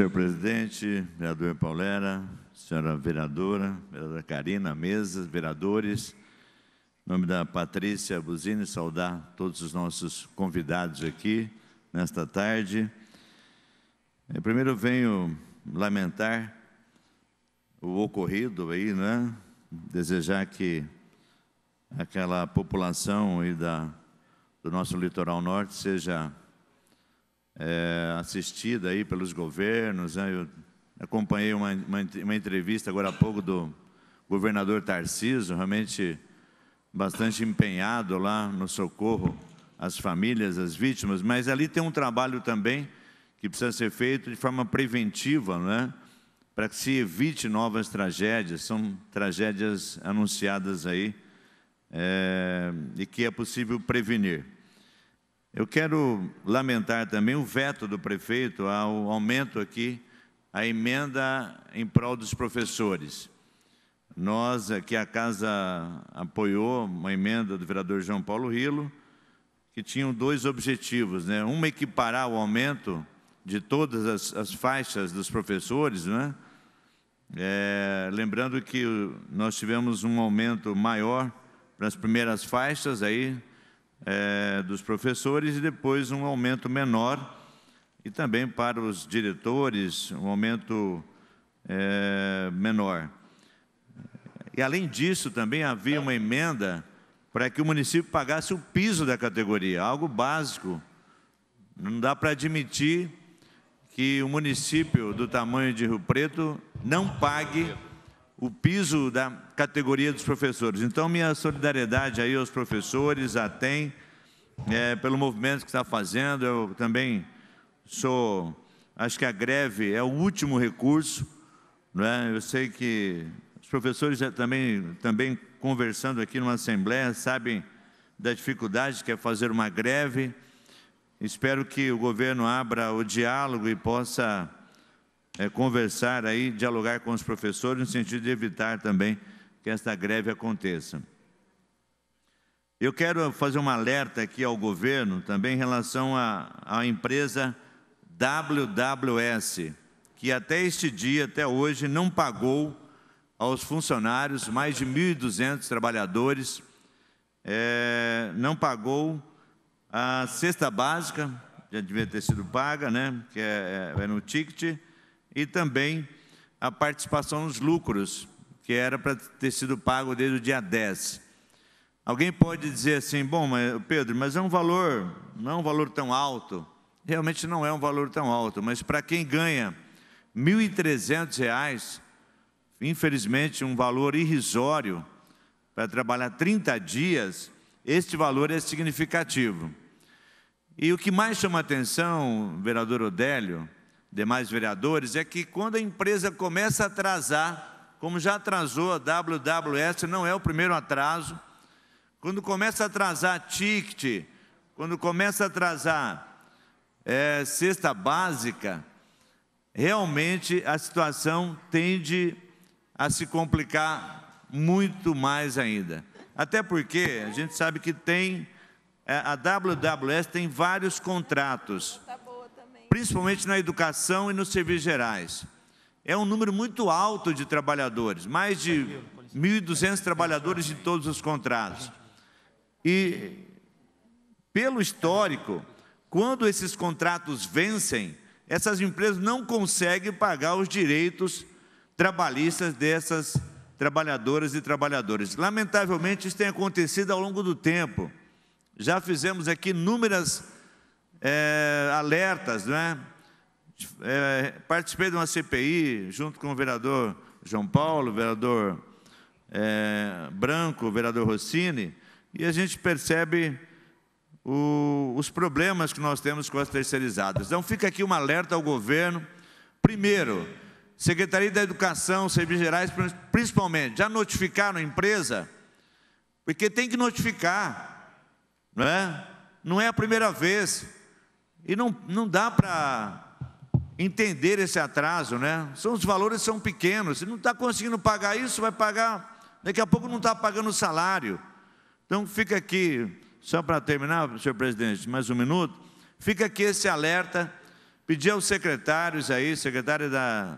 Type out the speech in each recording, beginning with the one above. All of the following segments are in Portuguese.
Senhor presidente, vereador Paulera, senhora vereadora, vereadora Karina, mesas, vereadores, em nome da Patrícia Buzini, saudar todos os nossos convidados aqui nesta tarde. É, eu primeiro venho lamentar o ocorrido aí, né? Desejar que aquela população aí da, do nosso litoral norte seja é, assistida aí pelos governos. Né? Eu acompanhei uma, uma, uma, entrevista agora há pouco do governador Tarciso, realmente bastante empenhado lá no socorro às famílias, às vítimas, mas ali tem um trabalho também que precisa ser feito de forma preventiva, né? para que se evite novas tragédias. São tragédias anunciadas aí é, e que é possível prevenir. Eu quero lamentar também o veto do prefeito ao aumento aqui, a emenda em prol dos professores. Nós, aqui a Casa apoiou uma emenda do vereador João Paulo Rilo, que tinham dois objetivos. Né? Uma, equiparar o aumento de todas as, as faixas dos professores. Né? É, lembrando que nós tivemos um aumento maior para as primeiras faixas, aí é, dos professores e depois um aumento menor, e também para os diretores, um aumento é, menor. E, além disso, também havia uma emenda para que o município pagasse o piso da categoria, algo básico. Não dá para admitir que o município do tamanho de Rio Preto não pague o piso da categoria dos professores. Então, minha solidariedade aí aos professores, a TEM, é, pelo movimento que está fazendo. Eu também sou. Acho que a greve é o último recurso. Né? Eu sei que os professores já também, também conversando aqui numa assembleia sabem da dificuldade que é fazer uma greve. Espero que o governo abra o diálogo e possa é, conversar aí, dialogar com os professores, no sentido de evitar também que esta greve aconteça. Eu quero fazer um alerta aqui ao governo também em relação à empresa WWS, que até este dia, até hoje, não pagou aos funcionários, mais de 1.200 trabalhadores, é, não pagou a cesta básica, já devia ter sido paga, né, que é, é, é no ticket, e também a participação nos lucros, que era para ter sido pago desde o dia 10. Alguém pode dizer assim, bom, Pedro, mas é um valor, não é um valor tão alto. Realmente não é um valor tão alto, mas para quem ganha R$ 1.300, infelizmente um valor irrisório, para trabalhar 30 dias, este valor é significativo. E o que mais chama atenção, vereador Odélio, demais vereadores, é que quando a empresa começa a atrasar, como já atrasou a WWS, não é o primeiro atraso, quando começa a atrasar ticket, quando começa a atrasar é, cesta básica, realmente a situação tende a se complicar muito mais ainda. Até porque a gente sabe que tem, é, a WWS tem vários contratos, principalmente na educação e nos serviços gerais. É um número muito alto de trabalhadores, mais de 1.200 trabalhadores de todos os contratos. E, pelo histórico, quando esses contratos vencem, essas empresas não conseguem pagar os direitos trabalhistas dessas trabalhadoras e trabalhadores. Lamentavelmente, isso tem acontecido ao longo do tempo. Já fizemos aqui inúmeras é, alertas, não é? é? Participei de uma CPI junto com o vereador João Paulo, vereador é, Branco, vereador Rossini, e a gente percebe o, os problemas que nós temos com as terceirizadas. Então, fica aqui um alerta ao governo. Primeiro, Secretaria da Educação, Serviços Gerais, principalmente, já notificaram a empresa? Porque tem que notificar, não é? Não é a primeira vez. E não, não dá para entender esse atraso, né? São os valores são pequenos. Se não está conseguindo pagar isso, vai pagar. Daqui a pouco não está pagando o salário. Então fica aqui, só para terminar, senhor presidente, mais um minuto. Fica aqui esse alerta. Pedir aos secretários aí, secretário da,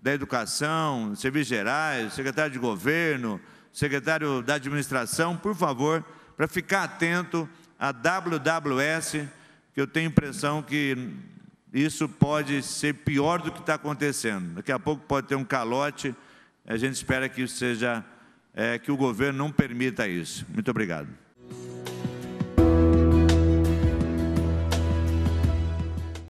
da Educação, Serviços Gerais, secretário de Governo, secretário da Administração, por favor, para ficar atento a WWS que eu tenho a impressão que isso pode ser pior do que está acontecendo. Daqui a pouco pode ter um calote, a gente espera que isso seja, é, que o governo não permita isso. Muito obrigado.